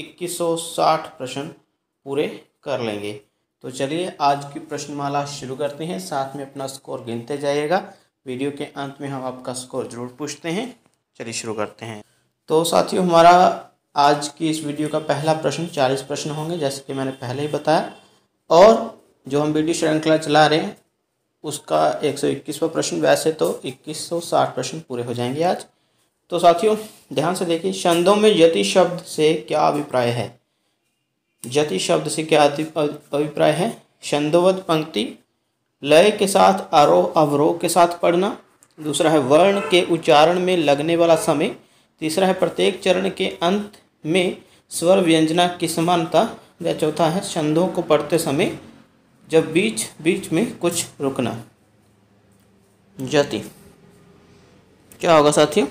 2160 प्रश्न पूरे कर लेंगे तो चलिए आज की प्रश्नमाला शुरू करते हैं साथ में अपना स्कोर गिनते जाइएगा वीडियो के अंत में हम आपका स्कोर ज़रूर पूछते हैं चलिए शुरू करते हैं तो साथियों हमारा आज की इस वीडियो का पहला प्रश्न चालीस प्रश्न होंगे जैसे कि मैंने पहले ही बताया और जो हम वीडियो श्रृंखला चला रहे हैं उसका एक सौ इक्कीसवा प्रश्न वैसे तो इक्कीस सौ साठ प्रश्न पूरे हो जाएंगे आज तो साथियों ध्यान से देखिए छंदों में यति शब्द से क्या अभिप्राय है यति शब्द से क्या अभिप्राय है छंदोवत पंक्ति लय के साथ आरोह अवरोह के साथ पढ़ना दूसरा है वर्ण के उच्चारण में लगने वाला समय तीसरा है प्रत्येक चरण के अंत में स्वर व्यंजना की समानता या चौथा है छंदों को पढ़ते समय जब बीच बीच में कुछ रुकना जति क्या होगा साथियों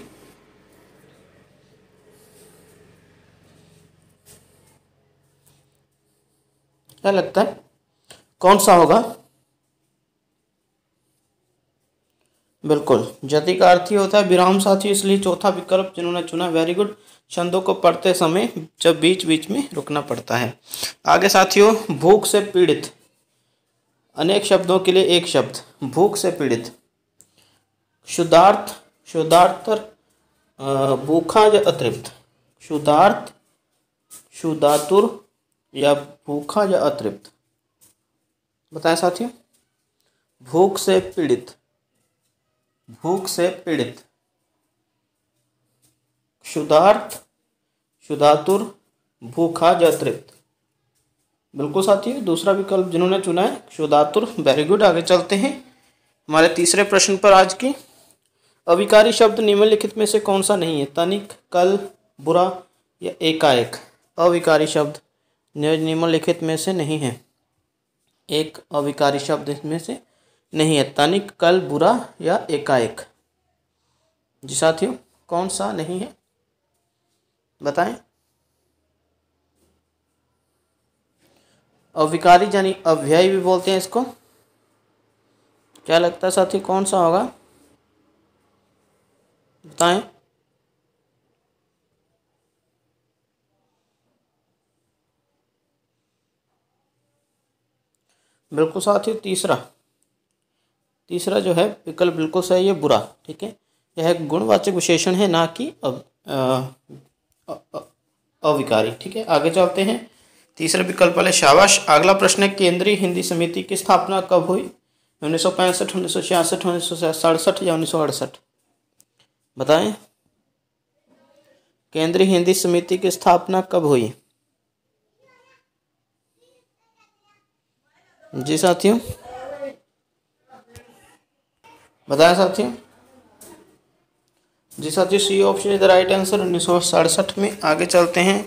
क्या लगता है कौन सा होगा बिल्कुल जति का अर्थ ही होता है विराम साथी इसलिए चौथा विकल्प जिन्होंने चुना वेरी गुड छंदों को पढ़ते समय जब बीच बीच में रुकना पड़ता है आगे साथियों भूख से पीड़ित अनेक शब्दों के लिए एक शब्द भूख से पीड़ित शुद्धार्थ शुद्धार्थ भूखा या अतृप्त शुद्धार्थ शुदातुर या भूखा या अतृप्त बताएं साथियों भूख से पीड़ित भूख से पीड़ित क्षुदार्थ क्षुधातुर भूखा या अतृप्त बिल्कुल साथियों दूसरा विकल्प जिन्होंने चुना है क्षुधातुर वेरी गुड आगे चलते हैं हमारे तीसरे प्रश्न पर आज की अविकारी शब्द निम्नलिखित में से कौन सा नहीं है तनिक कल बुरा या एकाएक अविकारी शब्द निम्नलिखित में से नहीं है एक अविकारी शब्द इसमें से नहीं है तनिक कल बुरा या एकाएक जी साथियों कौन सा नहीं है बताएं अविकारी यानी अव्ययी भी बोलते हैं इसको क्या लगता है साथी कौन सा होगा बताएं बिल्कुल साथ ही तीसरा तीसरा जो है विकल्प बिल्कुल सही है बुरा ठीक है यह गुणवाचक विशेषण है ना कि अविकारी ठीक है आगे चलते हैं तीसरे विकल्प वाले शाबाश अगला प्रश्न है केंद्रीय हिंदी समिति की स्थापना कब हुई उन्नीस सौ पैंसठ उन्नीस सौ छियासठ उन्नीस सौ या उन्नीस सौ अड़सठ बताएं केंद्रीय हिंदी समिति की स्थापना कब हुई जी साथियों बताया साथियों जी साथियों C option is the right answer उन्नीस सौ सड़सठ में आगे चलते हैं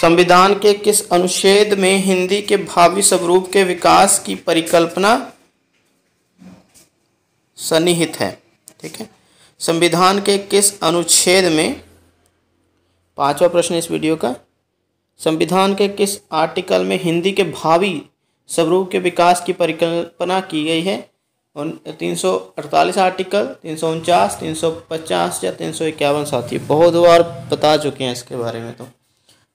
संविधान के किस अनुच्छेद में हिंदी के भावी स्वरूप के विकास की परिकल्पना सन्निहित है ठीक है संविधान के किस अनुच्छेद में पांचवा प्रश्न इस वीडियो का संविधान के किस आर्टिकल में हिंदी के भावी स्वरूप के विकास की परिकल्पना की गई है उन तीन सौ अड़तालीस आर्टिकल तीन सौ उनचास तीन सौ पचास या तीन सौ इक्यावन साथी बहुत बार बता चुके हैं इसके बारे में तो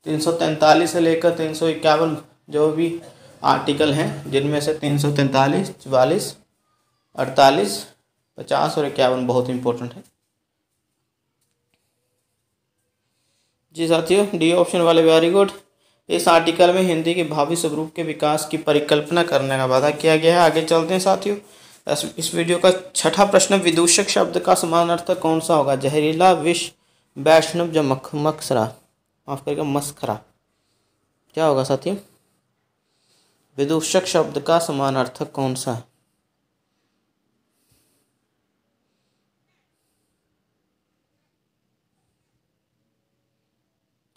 तीन सौ तैंतालीस से लेकर तीन सौ इक्यावन जो भी आर्टिकल हैं जिनमें से तीन सौ तैंतालीस चवालीस अड़तालीस पचास और इक्यावन बहुत इम्पोर्टेंट है जी साथियों डी ऑप्शन वाले वेरी गुड इस आर्टिकल में हिंदी के भावी स्वरूप के विकास की परिकल्पना करने का वादा किया गया है आगे चलते हैं साथियों इस वीडियो का छठा प्रश्न विदूषक शब्द का समानार्थक कौन सा होगा जहरीला विष वैष्णव जो मख मक्सरा माफ करेगा मस्खरा क्या होगा साथियों विदूषक शब्द का समानार्थक कौन सा है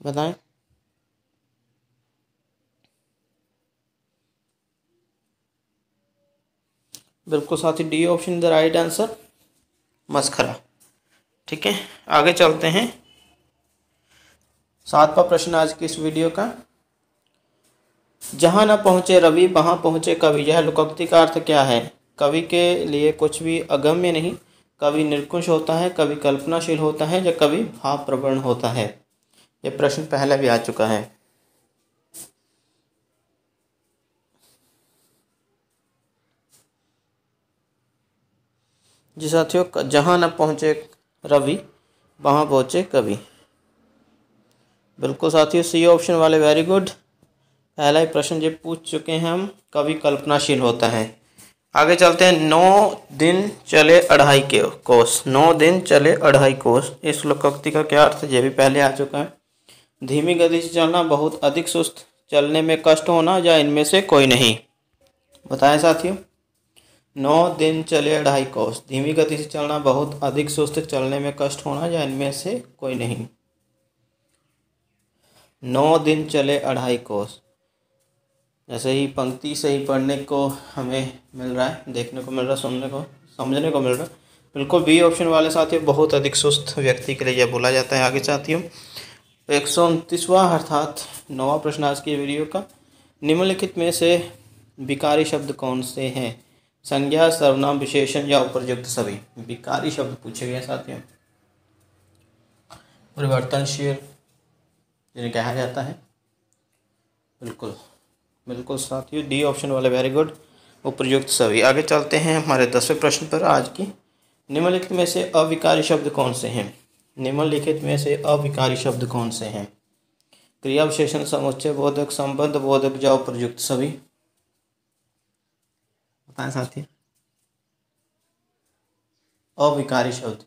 बताएं बिल्कुल साथ ही D option the right answer मस्खरा ठीक है आगे चलते हैं सातवा प्रश्न आज की इस वीडियो का जहाँ न पहुँचे रवि वहाँ पहुँचे कवि यह लुकोक्ति का अर्थ क्या है कवि के लिए कुछ भी अगम्य नहीं कवि निरकुश होता है कवि कल्पनाशील होता है या कवि भाव प्रवण होता है यह प्रश्न पहले भी आ चुका है जी साथियों जहाँ न पहुँचे रवि वहाँ पहुँचे कवि बिल्कुल साथियों सी ऑप्शन वाले वेरी गुड पहला ही प्रश्न जब पूछ चुके हैं हम कवि कल्पनाशील होता है आगे चलते हैं नौ दिन चले अढ़ाई के कोस नौ दिन चले अढ़ाई कोस इस लोकोक्ति का क्या अर्थ है ये भी पहले आ चुका है धीमी गति से चलना बहुत अधिक सुस्त चलने में कष्ट होना या इनमें से कोई नहीं बताएं साथियों नौ दिन चले अढ़ाई कोस धीमी गति से चलना बहुत अधिक सुस्त चलने में कष्ट होना या इनमें से कोई नहीं नौ दिन चले अढ़ाई कोस जैसे ही पंक्ति से ही पढ़ने को हमें मिल रहा है देखने को मिल रहा है सुनने को समझने को मिल रहा है बिल्कुल बी ऑप्शन वाले साथियों बहुत अधिक सुस्त व्यक्ति के लिए यह बोला जाता है आगे चाहती हूँ एक सौ उनतीसवा अर्थात नौवा प्रश्न आज की वीडियो का निम्नलिखित में से विकारी शब्द कौन से हैं संज्ञा सर्वनाम विशेषण या उपरयुक्त सभी विकारी शब्द पूछे गए साथियों परिवर्तनशील जिन्हें कहा जाता है बिल्कुल बिल्कुल साथियों डी ऑप्शन वाले वेरी गुड उपयुक्त सभी आगे चलते हैं हमारे दसवें प्रश्न पर आज की निम्नलिखित में से अविकारी शब्द कौन से हैं निम्नलिखित में से अविकारी शब्द कौन से हैं क्रिया विशेषण समुच्चय बोधक संबंध बोधक या उपरयुक्त सभी बताए साथी अविकारी शब्द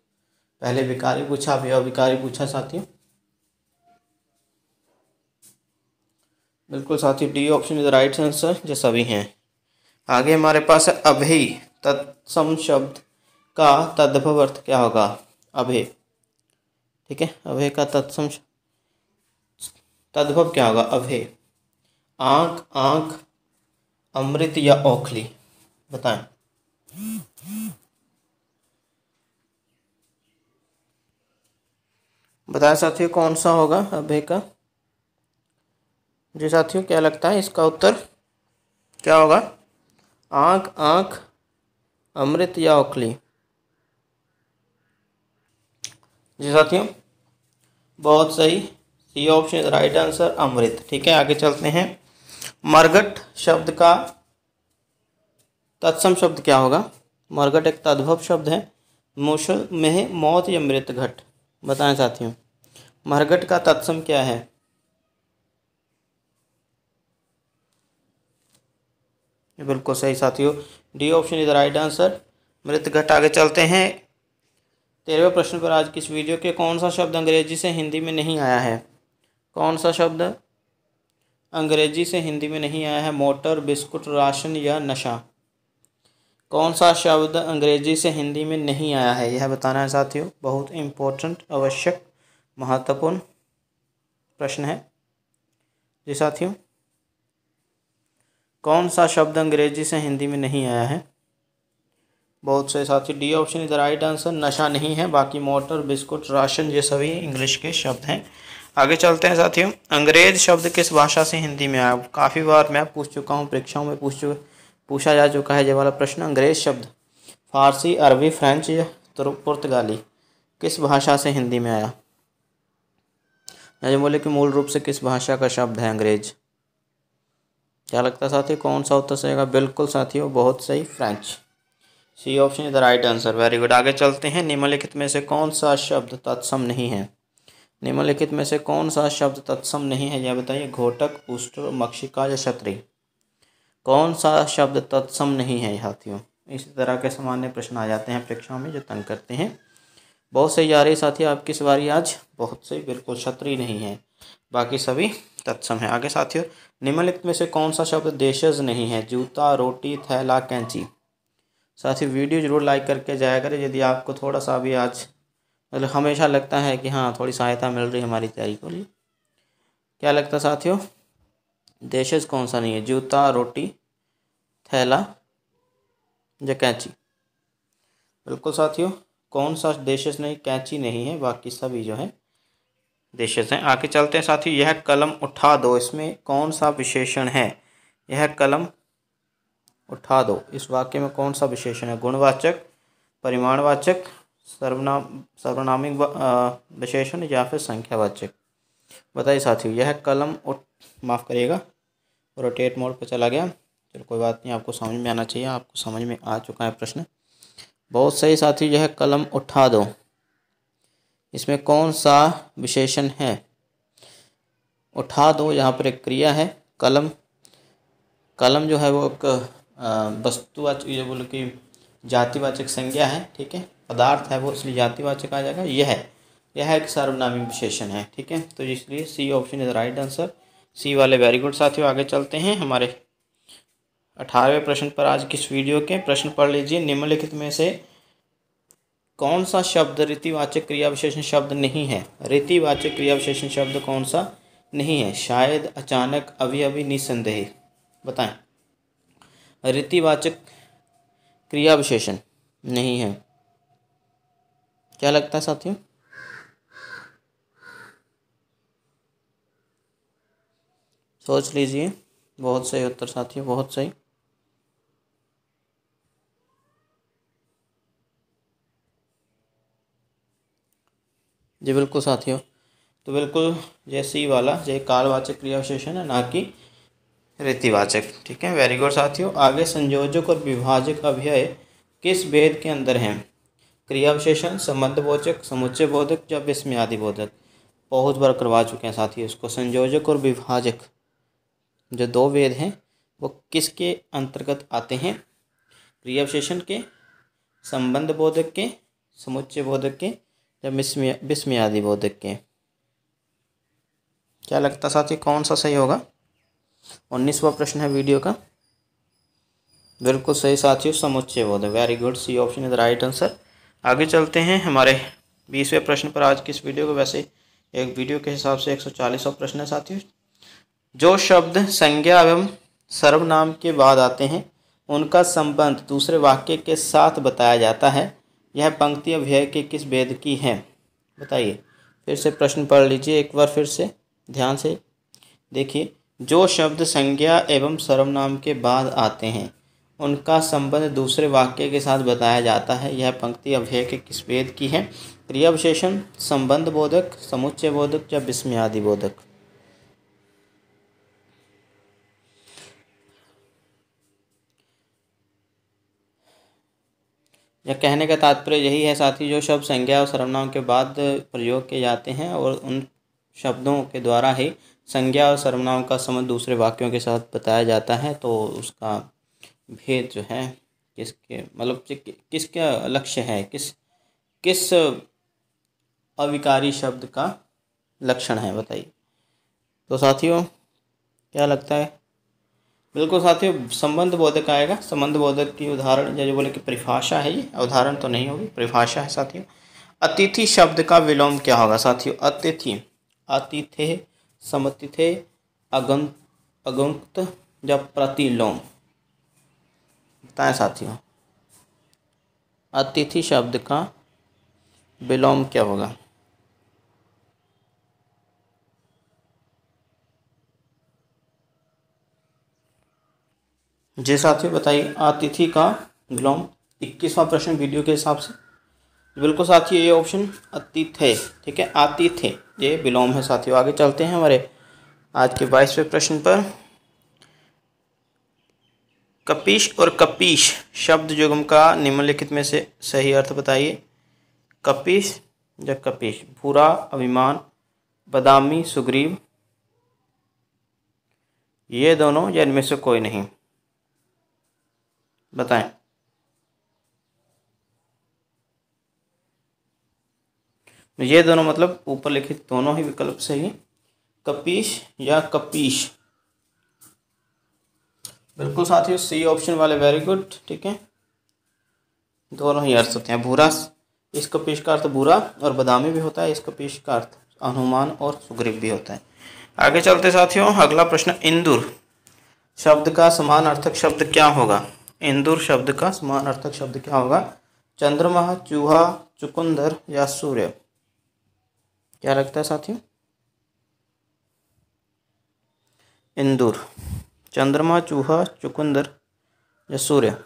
पहले विकारी पूछा अभी अविकारी पूछा साथी बिल्कुल साथी D option is right answer जो सभी हैं आगे हमारे पास है अभी तत्सम शब्द का तद्भव अर्थ क्या होगा अभे ठीक है अभे का तत्सम तद्भव क्या होगा अभे आंख आंख अमृत या ओखली बताएं बताएं साथियों कौन सा होगा अभय का जी साथियों क्या लगता है इसका उत्तर क्या होगा आंख आंख अमृत या ओखली जी साथियों बहुत सही सी ऑप्शन राइट आंसर अमृत ठीक है आगे चलते हैं मरगट शब्द का तत्सम शब्द क्या होगा मरघट एक तद्भव शब्द है मोश में मौत या मृत घट चाहती साथियों मरघट का तत्सम क्या है बिल्कुल सही साथियों D option is the right answer मृत घट आगे चलते हैं तेरहवें प्रश्न पर आज किस वीडियो के कौन सा शब्द अंग्रेजी से हिंदी में नहीं आया है कौन सा शब्द अंग्रेजी से हिंदी में नहीं आया है मोटर बिस्कुट राशन या नशा कौन सा शब्द अंग्रेजी से हिंदी में नहीं आया है यह बताना है साथियों बहुत इम्पोर्टेंट आवश्यक महत्वपूर्ण प्रश्न है जी साथियों कौन सा शब्द अंग्रेजी से हिंदी में नहीं आया है बहुत से साथी डी ऑप्शन इधर राइट आंसर नशा नहीं है बाकी मोटर बिस्कुट राशन ये सभी इंग्लिश के शब्द हैं आगे चलते हैं साथियों अंग्रेज शब्द किस भाषा से हिंदी में आया काफ़ी बार मैं पूछ चुका हूँ परीक्षाओं में पूछ चुका पूछा जा चुका है जब वाला प्रश्न अंग्रेज शब्द फारसी अरबी फ्रेंच या पुर्तगाली किस भाषा से हिंदी में आया जो बोले कि मूल रूप से किस भाषा का शब्द है अंग्रेज क्या लगता है साथी कौन सा उत्तर सही होगा बिल्कुल साथियों बहुत सही फ्रेंच C option is the right answer very good आगे चलते हैं निम्नलिखित में से कौन सा शब्द तत्सम नहीं है निम्नलिखित में से कौन सा शब्द तत्सम नहीं है यह बताइए घोटक पुष्ट मक्षिका या क्षत्रिय कौन सा शब्द तत्सम नहीं है साथियों इसी तरह के सामान्य प्रश्न आ जाते हैं परीक्षाओं में जो तंग करते हैं बहुत से रहे साथी आपकी सवारी आज बहुत से बिल्कुल छत्री नहीं है बाकी सभी तत्सम है आगे साथियों निम्नलिखित में से कौन सा शब्द देशज नहीं है जूता रोटी थैला कैंची साथी वीडियो जरूर लाइक करके जाया करें यदि आपको थोड़ा सा भी आज मतलब हमेशा लगता है कि हाँ थोड़ी सहायता मिल रही है हमारी तैयारी को लिए क्या लगता साथियों देशज कौन सा नहीं है जूता रोटी थैला या कैंची बिल्कुल साथियों कौन सा देशज नहीं कैंची नहीं है बाकी सभी जो है देशज हैं आगे चलते हैं साथियों यह कलम उठा दो इसमें कौन सा विशेषण है यह कलम उठा दो इस वाक्य में कौन सा विशेषण है गुणवाचक परिमाणवाचक सर्वनाम सर्वनामिक विशेषण या फिर संख्यावाचक बताइए साथियों यह कलम उठ माफ़ करिएगा रोटेट मोड पर चला गया चलो कोई बात नहीं आपको समझ में आना चाहिए आपको समझ में आ चुका है प्रश्न बहुत सही साथी जो है कलम उठा दो इसमें कौन सा विशेषण है उठा दो यहाँ पर एक क्रिया है कलम कलम जो है वो एक वस्तुवाचक ये बोलो कि जातिवाचक संज्ञा है ठीक है पदार्थ है वो इसलिए जातिवाचक आ जाएगा यह है यह एक सार्वनामी विशेषण है ठीक है तो इसलिए C option is right answer C वाले वेरी गुड साथियों आगे चलते हैं हमारे अठारहवें प्रश्न पर आज किस वीडियो के प्रश्न पढ़ लीजिए निम्नलिखित में से कौन सा शब्द रीतिवाचक क्रिया विशेषण शब्द नहीं है रीतिवाचक क्रिया विशेषण शब्द कौन सा नहीं है शायद अचानक अभी अभी निसंदेह बताएं रीतिवाचक क्रिया विशेषण नहीं है क्या लगता है साथियों सोच लीजिए बहुत सही उत्तर साथियों बहुत सही जी बिल्कुल साथियों तो बिल्कुल जैसे ही वाला जय कालवाचक क्रिया विशेषण है ना कि रीतिवाचक ठीक है वेरी गुड साथियों आगे संयोजक और विभाजक अभ्यय किस भेद के अंदर हैं क्रिया विशेषण संबंध बोधक समुच्चय बोधक या विस्मयादि बोधक बहुत बार करवा चुके हैं साथियों इसको संयोजक और विभाजक जो दो वेद हैं वो किसके अंतर्गत आते हैं क्रियावशेषण के संबंध बोधक के समुच्चय बोधक के या विस्मयादि बोधक के क्या लगता साथी कौन सा सही होगा उन्नीसवा प्रश्न है वीडियो का बिल्कुल सही साथी समुच्चय बोधक very good C option is right answer आगे चलते हैं हमारे बीसवें प्रश्न पर आज की इस वीडियो को वैसे एक वीडियो के हिसाब से एक सौ चालीसवा प्रश्न है साथियों जो शब्द संज्ञा एवं सर्वनाम के बाद आते हैं उनका संबंध दूसरे वाक्य के साथ बताया जाता है यह पंक्ति अभ्यय के किस वेद की है बताइए फिर से प्रश्न पढ़ लीजिए एक बार फिर से ध्यान से देखिए जो शब्द संज्ञा एवं सर्वनाम के बाद आते हैं उनका संबंध दूसरे वाक्य के साथ बताया जाता है यह पंक्ति अभ्यय के किस वेद की है क्रिया विशेषण संबंध बोधक समुच्चय बोधक या विस्मयादि बोधक या कहने का तात्पर्य यही है साथी जो शब्द संज्ञा और सर्वनाम के बाद प्रयोग किए जाते हैं और उन शब्दों के द्वारा ही संज्ञा और सर्वनाम का संबंध दूसरे वाक्यों के साथ बताया जाता है तो उसका भेद जो है किसके मतलब किसके लक्ष्य है किस किस अविकारी शब्द का लक्षण है बताइए तो साथियों क्या लगता है बिल्कुल साथियों संबंध बोधक आएगा संबंध बोधक की उदाहरण या जो बोले कि परिभाषा है ये उदाहरण तो नहीं होगी परिभाषा है साथियों अतिथि शब्द का विलोम क्या होगा साथियों अतिथि अतिथे समतिथे अगंत अगुक्त या प्रतिलोम बताएं साथियों अतिथि शब्द का विलोम क्या होगा जी साथियों बताइए आतिथि का विलोम इक्कीसवां प्रश्न वीडियो के हिसाब से बिल्कुल साथियों ये ऑप्शन अतिथ है ठीक है आतिथ्य ये विलोम है साथियों आगे चलते हैं हमारे आज के बाईसवें प्रश्न पर कपीश और कपीश शब्द युगम का निम्नलिखित में से सही अर्थ बताइए कपीश या कपीश भूरा अभिमान बदामी सुग्रीव ये दोनों या इनमें से कोई नहीं बताएं तो ये दोनों मतलब ऊपर लिखित दोनों ही विकल्प सही कपीश या कपीश बिल्कुल साथियों सी ऑप्शन वाले वेरी गुड ठीक है दोनों ही अर्थ होते हैं भूरा इस कपीश का अर्थ भूरा और बदामी भी होता है इस कपीश का अर्थ हनुमान और सुग्रीव भी होता है आगे चलते साथियों अगला प्रश्न इंदुर शब्द का समान अर्थक शब्द क्या होगा इंदुर शब्द का समान अर्थक शब्द क्या होगा चंद्रमा चूहा चुकुंदर या सूर्य क्या लगता है साथियों इंदुर चंद्रमा चूहा चुकुंदर या सूर्य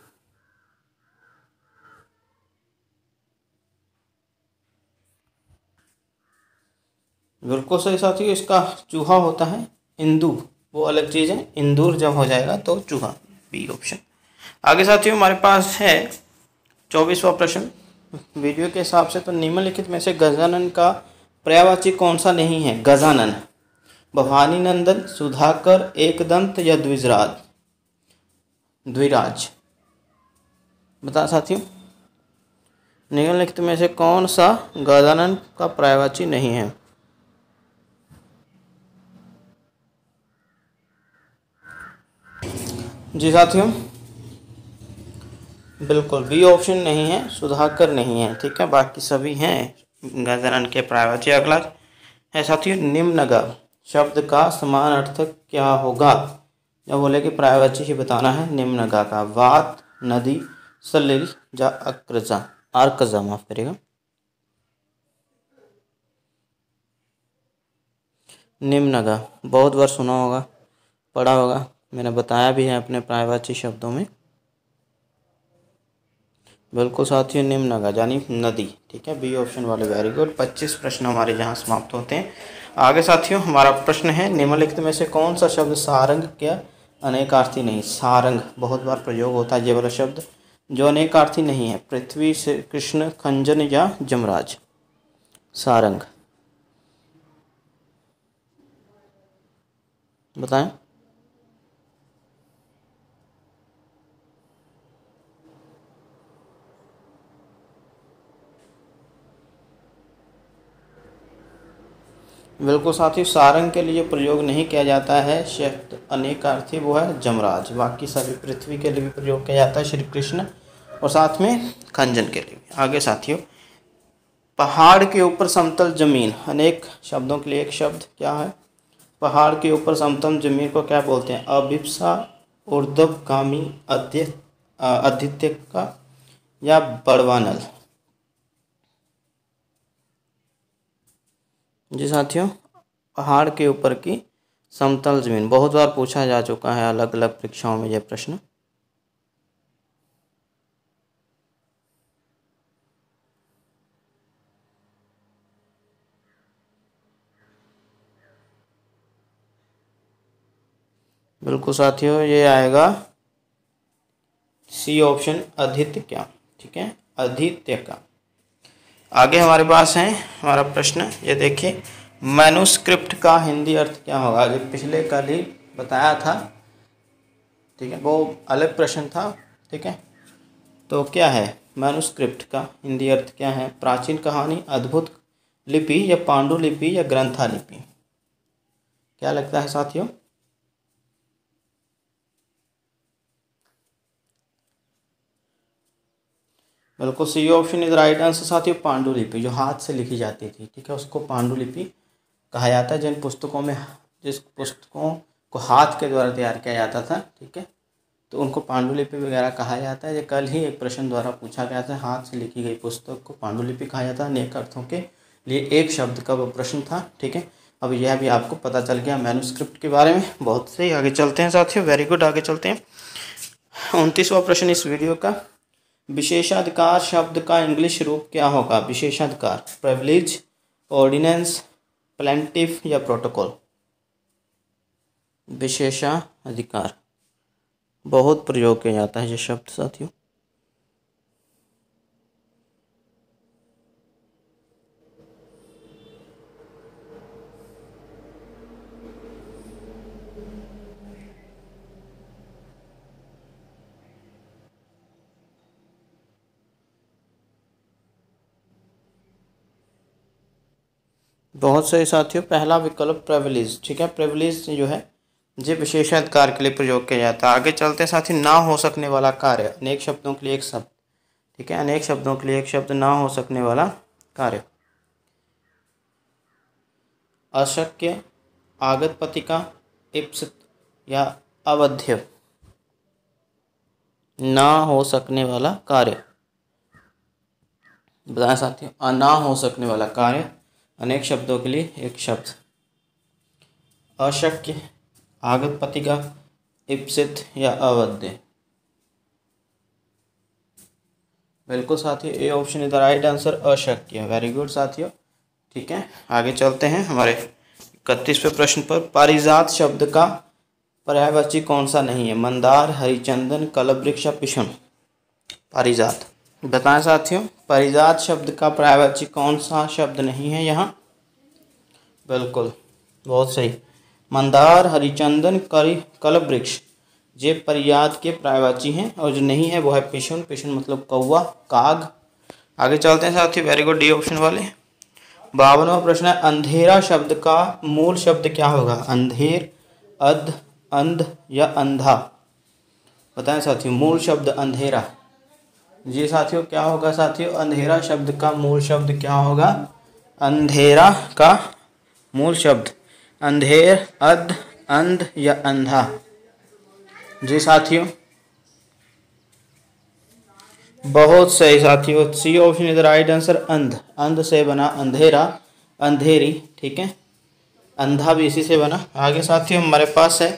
बिल्कुल सही साथियों इसका चूहा होता है इंदू वो अलग चीज़ है इंदूर जब हो जाएगा तो चूहा बी ऑप्शन आगे साथियों हमारे पास है चौबीसवा प्रश्न वीडियो के हिसाब से तो निम्नलिखित में से गजानन का पर्यावाची कौन सा नहीं है गजानन भवानी नंदन सुधाकर एकदंत या द्विजराज द्विराज बता साथियों निम्नलिखित में से कौन सा गजानन का पर्यावाची नहीं है जी साथियों बिल्कुल बी ऑप्शन नहीं है सुधाकर नहीं है ठीक है बाकी सभी हैं गजानन के प्रायवाची अगला है साथियों निम्नगा शब्द का समान अर्थ क्या होगा जब बोले कि प्रायवाची ही बताना है निम्नगा का वात नदी सलिल या अक्रजा आर्कजा माफ करेगा निम्नगा बहुत बार सुना होगा पढ़ा होगा मैंने बताया भी है अपने प्रायवाची शब्दों में बिल्कुल साथियों निम्न यानी नदी ठीक है बी ऑप्शन वाले वेरी गुड पच्चीस प्रश्न हमारे यहाँ समाप्त होते हैं आगे साथियों हमारा प्रश्न है निम्नलिखित में से कौन सा शब्द सारंग क्या अनेकार्थी नहीं सारंग बहुत बार प्रयोग होता है ये वाला शब्द जो अनेकार्थी नहीं है पृथ्वी से कृष्ण खंजन या जमराज सारंग बताएं बिल्कुल साथियों सारंग के लिए प्रयोग नहीं किया जाता है शब्द अनेक अर्थी वो है जमराज बाकी सभी पृथ्वी के लिए भी प्रयोग किया जाता है श्री कृष्ण और साथ में खंजन के लिए आगे साथियों पहाड़ के ऊपर समतल जमीन अनेक शब्दों के लिए एक शब्द क्या है पहाड़ के ऊपर समतल जमीन को क्या बोलते हैं अभिप्सा ऊर्धवगामी अध्य का या बड़वानल जी साथियों पहाड़ के ऊपर की समतल जमीन बहुत बार पूछा जा चुका है अलग अलग परीक्षाओं में यह प्रश्न बिल्कुल साथियों ये आएगा सी ऑप्शन अधित्य क्या ठीक है अधित्य का आगे हमारे पास है हमारा प्रश्न ये देखिए मैनुस्क्रिप्ट का हिंदी अर्थ क्या होगा जो पिछले कल ही बताया था ठीक है वो अलग प्रश्न था ठीक है तो क्या है मैनुस्क्रिप्ट का हिंदी अर्थ क्या है प्राचीन कहानी अद्भुत लिपि या पांडुलिपि या ग्रंथालिपि क्या लगता है साथियों बिल्कुल C option is right answer साथियों पांडुलिपि जो हाथ से लिखी जाती थी ठीक है उसको पांडुलिपि कहा जाता है जिन पुस्तकों में जिस पुस्तकों को हाथ के द्वारा तैयार किया जाता था ठीक है तो उनको पांडुलिपि वगैरह कहा जाता है ये कल ही एक प्रश्न द्वारा पूछा गया था हाथ से लिखी गई पुस्तक को पांडुलिपि कहा जाता है नेक अर्थों के लिए एक शब्द का वो प्रश्न था ठीक है अब यह भी आपको पता चल गया मैनुस्क्रिप्ट के बारे में बहुत से आगे चलते हैं साथियों वेरी गुड आगे चलते हैं उनतीसवा प्रश्न इस वीडियो का विशेषाधिकार शब्द का इंग्लिश रूप क्या होगा विशेषाधिकार प्रिविलेज ऑर्डिनेंस प्लेंटिव या प्रोटोकॉल विशेषाधिकार बहुत प्रयोग किया जाता है ये शब्द साथियों बहुत सही साथियों पहला विकल्प प्रेवलिज ठीक है प्रेवलिज जो है जो विशेषाधिकार के लिए प्रयोग किया जाता है आगे चलते हैं साथी ना हो सकने वाला कार्य अनेक शब्दों के लिए एक शब्द ठीक है अनेक शब्दों के लिए एक शब्द ना हो सकने वाला कार्य अशक्य आगत पतिका इप्सित या अवध्य ना हो सकने वाला कार्य बताएं साथियों ना हो सकने वाला कार्य अनेक शब्दों के लिए एक शब्द अशक्य का इप्सित या अवध्य बिल्कुल साथियों ए ऑप्शन इधर राइट आंसर अशक्य वेरी गुड साथियों ठीक है आगे चलते हैं हमारे इकतीसवे प्रश्न पर पारिजात शब्द का पर्यायवाची कौन सा नहीं है मंदार हरिचंदन कलवृक्ष पिषण पारिजात बताएं साथियों परिजात शब्द का प्रायवाची कौन सा शब्द नहीं है यहाँ बिल्कुल बहुत सही मंदार हरिचंदन करी कल वृक्ष ये परियाद के प्रायवाची हैं और जो नहीं है वो है पिशुन पिशुन मतलब कौआ काग आगे चलते हैं साथियों वेरी गुड डी ऑप्शन वाले बावनवा प्रश्न है अंधेरा शब्द का मूल शब्द क्या होगा अंधेर अध अंध या अंधा बताएं साथियों मूल शब्द अंधेरा जी साथियों क्या होगा साथियों अंधेरा शब्द का मूल शब्द क्या होगा अंधेरा का मूल शब्द अंधेर अध अंध या अंधा जी साथियों बहुत सही साथियों C option is right answer अंध अंध से बना अंधेरा अंधेरी ठीक है अंधा भी इसी से बना आगे साथियों हमारे पास है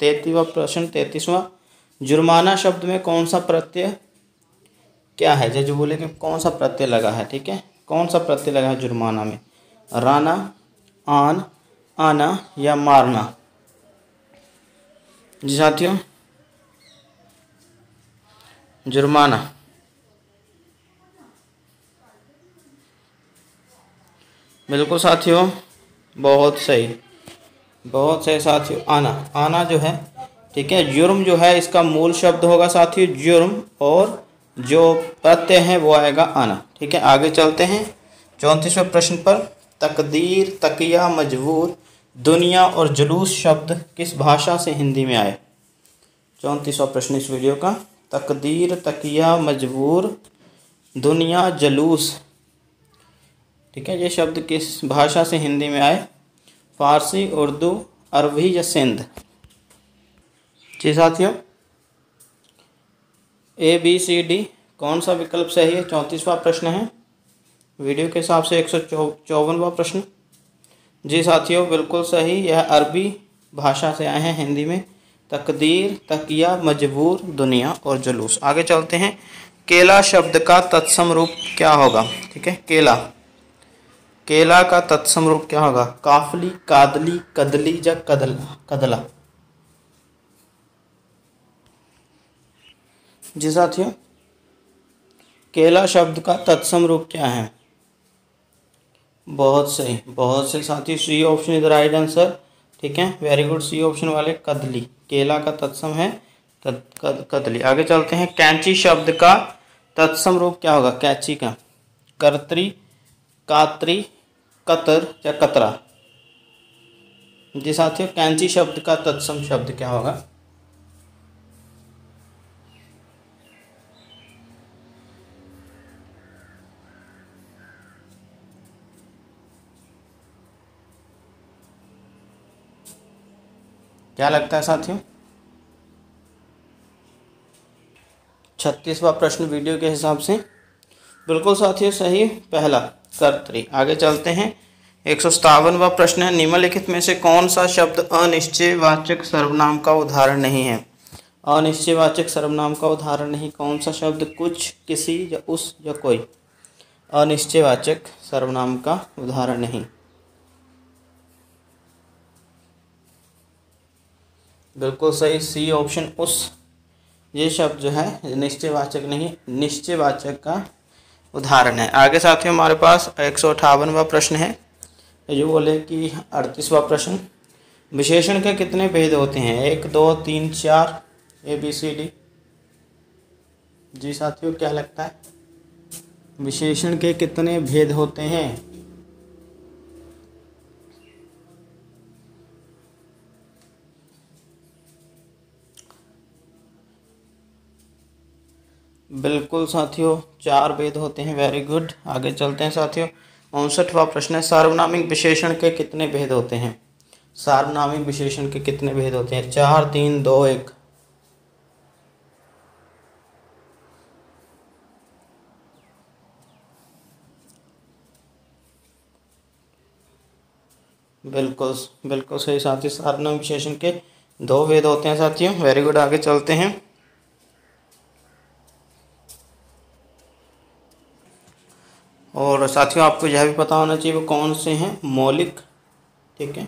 तैतीवा प्रश्न तैतीसवा जुर्माना शब्द में कौन सा प्रत्यय क्या है जज बोले कि कौन सा प्रत्यय लगा है ठीक है कौन सा प्रत्यय लगा है जुर्माना में राना आन आना या मारना जी साथियों जुर्माना बिल्कुल साथियों बहुत सही बहुत सही साथियों आना आना जो है ठीक है जुर्म जो है इसका मूल शब्द होगा साथियों जुर्म और जो प्रत्यय है वो आएगा आना ठीक है आगे चलते हैं चौंतीसवें प्रश्न पर तकदीर तकिया मजबूर दुनिया और जुलूस शब्द किस भाषा से हिंदी में आए चौंतीसवा प्रश्न इस वीडियो का तकदीर तकिया मजबूर दुनिया जलूस ठीक है ये शब्द किस भाषा से हिंदी में आए फारसी उर्दू अरबी या सिंध जी साथियों ए बी सी डी कौन सा विकल्प सही है चौंतीसवा प्रश्न है वीडियो के हिसाब से एक सौ चौवनवा प्रश्न जी साथियों बिल्कुल सही यह अरबी भाषा से आए हैं हिंदी में तकदीर तकिया मजबूर दुनिया और जुलूस आगे चलते हैं केला शब्द का तत्सम रूप क्या होगा ठीक है केला केला का तत्सम रूप क्या होगा काफली कादली कदली या कदला कदला जी साथियों केला शब्द का तत्सम रूप क्या है बहुत सही बहुत से साथी सी ऑप्शन इधर राइट आंसर ठीक है वेरी गुड सी ऑप्शन वाले कदली केला का तत्सम है कद, कद, कदली आगे चलते हैं कैंची शब्द का तत्सम रूप क्या होगा कैंची का कर्तरी कात्री कतर या कतरा जी साथियों कैंची शब्द का तत्सम शब्द क्या होगा क्या लगता है साथियों छत्तीसवा प्रश्न वीडियो के हिसाब से बिल्कुल साथियों सही पहला कर्तरी आगे चलते हैं एक सौ सतावनवा प्रश्न है निम्नलिखित में से कौन सा शब्द अनिश्चयवाचक सर्वनाम का उदाहरण नहीं है अनिश्चयवाचक सर्वनाम का उदाहरण नहीं कौन सा शब्द कुछ किसी या उस या कोई अनिश्चयवाचक सर्वनाम का उदाहरण नहीं बिल्कुल सही सी ऑप्शन उस ये शब्द जो है निश्चयवाचक नहीं निश्चयवाचक का उदाहरण है आगे साथियों हमारे पास एक सौ अठावनवा प्रश्न है जो बोले कि अड़तीसवा प्रश्न विशेषण के कितने भेद होते हैं एक दो तीन चार A B C D G साथियों क्या लगता है विशेषण के कितने भेद होते हैं बिल्कुल साथियों चार वेद होते हैं वेरी गुड आगे चलते हैं साथियों उनसठवा प्रश्न है सार्वनामिक विशेषण के कितने भेद होते हैं सार्वनामिक विशेषण के कितने भेद होते हैं चार तीन दो एक बिल्कुल बिल्कुल सही साथी सार्वनामिक विशेषण के दो भेद होते हैं साथियों वेरी गुड आगे चलते हैं और साथियों आपको यह भी पता होना चाहिए वो कौन से हैं मौलिक ठीक है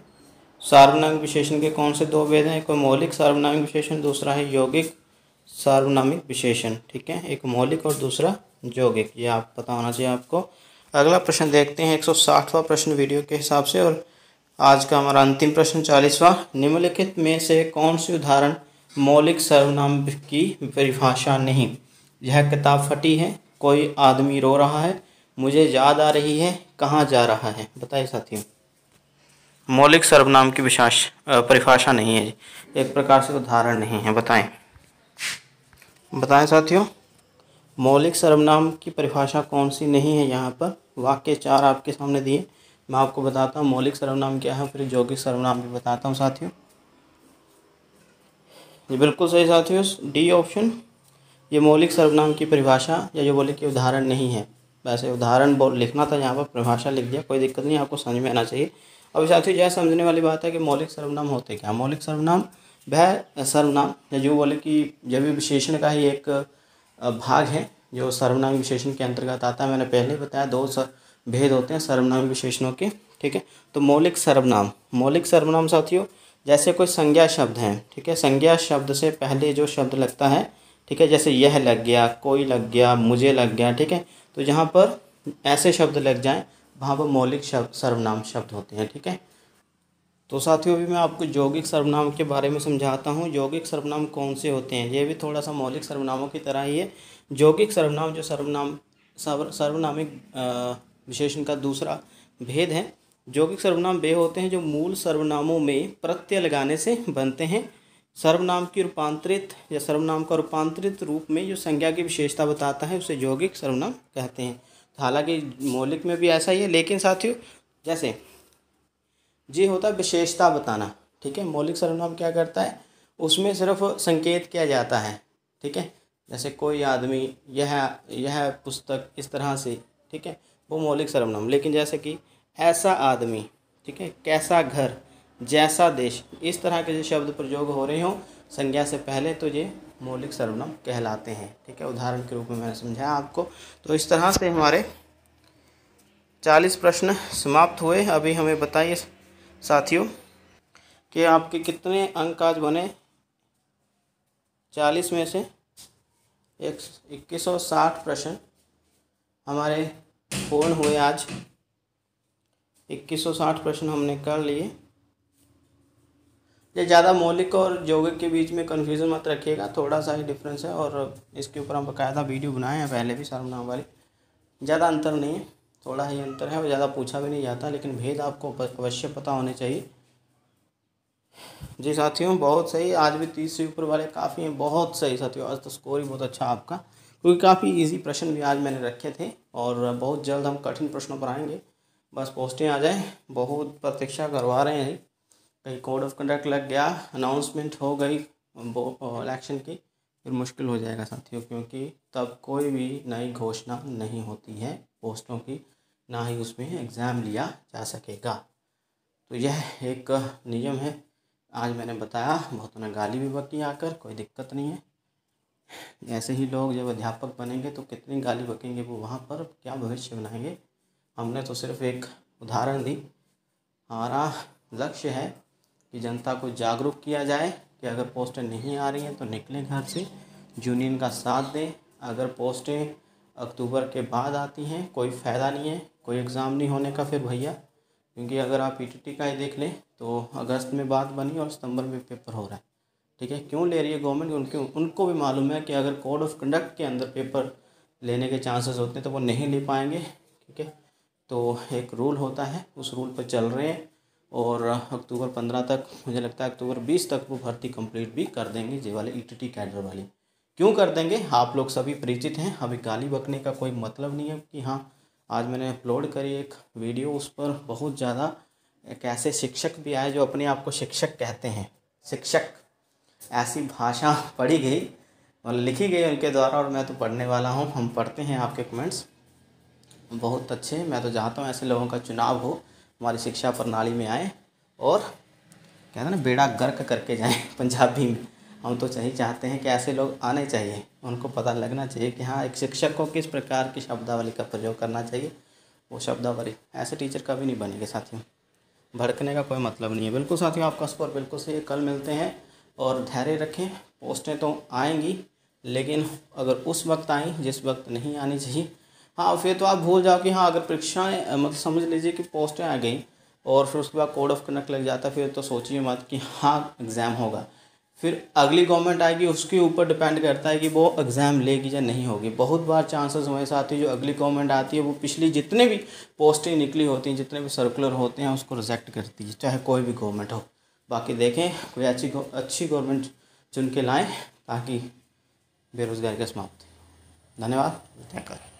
सार्वनामिक विशेषण के कौन से दो भेद हैं एक तो मौलिक सार्वनामिक विशेषण दूसरा है यौगिक सार्वनामिक विशेषण ठीक है एक मौलिक और दूसरा यौगिक ये आप पता होना चाहिए आपको अगला प्रश्न देखते हैं एक सौ साठवां प्रश्न वीडियो के हिसाब से और आज का हमारा अंतिम प्रश्न चालीसवा निम्नलिखित में से कौन से उदाहरण मौलिक सर्वनाम की परिभाषा नहीं यह किताब फटी है कोई आदमी रो रहा है मुझे याद आ रही है कहाँ जा रहा है बताइए साथियों मौलिक सर्वनाम की विशाष परिभाषा नहीं है एक प्रकार से उदाहरण नहीं है बताएं बताएं साथियों मौलिक सर्वनाम की परिभाषा कौन सी नहीं है यहाँ पर वाक्य चार आपके सामने दिए मैं आपको बताता हूँ मौलिक सर्वनाम क्या है फिर यौगिक सर्वनाम भी बताता हूँ साथियों ये बिल्कुल सही साथियों डी ऑप्शन ये मौलिक सर्वनाम की परिभाषा या जो बोले कि उदाहरण नहीं है वैसे उदाहरण बोल लिखना था यहाँ पर परिभाषा लिख दिया कोई दिक्कत नहीं आपको समझ में आना चाहिए अब साथियों यह समझने वाली बात है कि मौलिक सर्वनाम होते क्या मौलिक सर्वनाम वह सर्वनाम या जो बोले कि जब विशेषण का ही एक भाग है जो सर्वनाम विशेषण के अंतर्गत आता है मैंने पहले बताया दो भेद होते हैं सर्वनाम विशेषणों के ठीक है तो मौलिक सर्वनाम मौलिक सर्वनाम साथियों जैसे कोई संज्ञा शब्द हैं ठीक है संज्ञा शब्द से पहले जो शब्द लगता है ठीक है जैसे यह लग गया कोई लग गया मुझे लग गया ठीक है तो जहाँ पर ऐसे शब्द लग जाएं वहाँ पर मौलिक शब्द सर्वनाम शब्द होते हैं ठीक है तो साथियों अभी मैं आपको यौगिक सर्वनाम के बारे में समझाता हूँ यौगिक सर्वनाम कौन से होते हैं ये भी थोड़ा सा मौलिक सर्वनामों की तरह ही है यौगिक सर्वनाम जो सर्वनाम सर्वनामिक विशेषण का दूसरा भेद है यौगिक सर्वनाम वे होते हैं जो मूल सर्वनामों में प्रत्यय लगाने से बनते हैं सर्वनाम की रूपांतरित या सर्वनाम का रूपांतरित रूप में जो संज्ञा की विशेषता बताता है उसे यौगिक सर्वनाम कहते हैं हालांकि मौलिक में भी ऐसा ही है लेकिन साथियों जैसे जी होता है विशेषता बताना ठीक है मौलिक सर्वनाम क्या करता है उसमें सिर्फ संकेत किया जाता है ठीक है जैसे कोई आदमी यह यह पुस्तक इस तरह से ठीक है वो मौलिक सर्वनाम लेकिन जैसे कि ऐसा आदमी ठीक है कैसा घर जैसा देश इस तरह के जो शब्द प्रयोग हो रहे हों संज्ञा से पहले तो ये मौलिक सर्वनाम कहलाते हैं ठीक है उदाहरण के रूप में मैंने समझाया आपको तो इस तरह से हमारे चालीस प्रश्न समाप्त हुए अभी हमें बताइए साथियों कि आपके कितने अंक आज बने चालीस में से एक इक्कीस सौ साठ प्रश्न हमारे पूर्ण हुए आज इक्कीस सौ साठ प्रश्न हमने कर लिए ये ज़्यादा मौलिक और यौगिक के बीच में कन्फ्यूज़न मत रखिएगा थोड़ा सा ही डिफरेंस है और इसके ऊपर हम बकायदा वीडियो बनाए हैं पहले भी सर्वनाम वाले ज़्यादा अंतर नहीं है थोड़ा ही अंतर है और ज़्यादा पूछा भी नहीं जाता लेकिन भेद आपको अवश्य पता होने चाहिए जी साथियों बहुत सही आज भी तीस से ऊपर वाले काफ़ी हैं बहुत सही साथियों आज तो स्कोर ही बहुत अच्छा आपका क्योंकि काफ़ी इजी प्रश्न भी आज मैंने रखे थे और बहुत जल्द हम कठिन प्रश्नों पर आएंगे बस पोस्टें आ जाएँ बहुत प्रतीक्षा करवा रहे हैं कहीं कोड ऑफ कंडक्ट लग गया अनाउंसमेंट हो गई इलेक्शन की फिर मुश्किल हो जाएगा साथियों क्योंकि तब कोई भी नई घोषणा नहीं होती है पोस्टों की ना ही उसमें एग्ज़ाम लिया जा सकेगा तो यह एक नियम है आज मैंने बताया बहुत ने गाली भी बकी आकर कोई दिक्कत नहीं है ऐसे ही लोग जब अध्यापक बनेंगे तो कितनी गाली बकेंगे वो वहाँ पर क्या भविष्य बनाएंगे हमने तो सिर्फ एक उदाहरण दी हमारा लक्ष्य है कि जनता को जागरूक किया जाए कि अगर पोस्टें नहीं आ रही हैं तो निकलें घर से यूनियन का साथ दें अगर पोस्टें अक्टूबर के बाद आती हैं कोई फ़ायदा नहीं है कोई एग्ज़ाम नहीं होने का फिर भैया क्योंकि अगर आप पीटीटी का ही देख लें तो अगस्त में बात बनी और सितंबर में पेपर हो रहा है ठीक है क्यों ले रही है गवर्नमेंट उनके उनको भी मालूम है कि अगर कोड ऑफ कंडक्ट के अंदर पेपर लेने के चांसेस होते हैं तो वो नहीं ले पाएंगे ठीक है तो एक रूल होता है उस रूल पर चल रहे हैं और अक्टूबर पंद्रह तक मुझे लगता है अक्टूबर बीस तक वो भर्ती कंप्लीट भी कर देंगे जे वाले ई टी कैडर वाली क्यों कर देंगे आप लोग सभी परिचित हैं अभी गाली बकने का कोई मतलब नहीं है कि हाँ आज मैंने अपलोड करी एक वीडियो उस पर बहुत ज़्यादा एक ऐसे शिक्षक भी आए जो अपने आप को शिक्षक कहते हैं शिक्षक ऐसी भाषा पढ़ी गई और लिखी गई उनके द्वारा और मैं तो पढ़ने वाला हूँ हम पढ़ते हैं आपके कमेंट्स बहुत अच्छे मैं तो चाहता हूँ ऐसे लोगों का चुनाव हो हमारी शिक्षा प्रणाली में आए और कहते हैं ना बेड़ा गर्क करके जाएं पंजाबी में हम तो यही चाहते हैं कि ऐसे लोग आने चाहिए उनको पता लगना चाहिए कि हाँ एक शिक्षक को किस प्रकार की शब्दावली का प्रयोग करना चाहिए वो शब्दावली ऐसे टीचर कभी नहीं बनेंगे साथियों भड़कने का कोई मतलब नहीं है बिल्कुल साथियों आपका स्कोर बिल्कुल सही कल मिलते हैं और धैर्य रखें पोस्टें तो आएंगी लेकिन अगर उस वक्त आई जिस वक्त नहीं आनी चाहिए हाँ फिर तो आप भूल जाओ कि हाँ अगर परीक्षाएँ मतलब समझ लीजिए कि पोस्टें आ गई और फिर उसके बाद कोड ऑफ कंडक्ट लग जाता है फिर तो सोचिए मत कि हाँ एग्ज़ाम होगा फिर अगली गवर्नमेंट आएगी उसके ऊपर डिपेंड करता है कि वो एग्ज़ाम लेगी या नहीं होगी बहुत बार चांसेस हमारे साथ ही जो अगली गवर्नमेंट आती है वो पिछली जितने भी पोस्टें निकली होती हैं जितने भी सर्कुलर होते हैं उसको रिजेक्ट करती है चाहे कोई भी गवर्नमेंट हो बाकी देखें कोई अच्छी अच्छी गवर्नमेंट चुन के लाएँ ताकि बेरोज़गारी का समाप्त धन्यवाद थैंक यू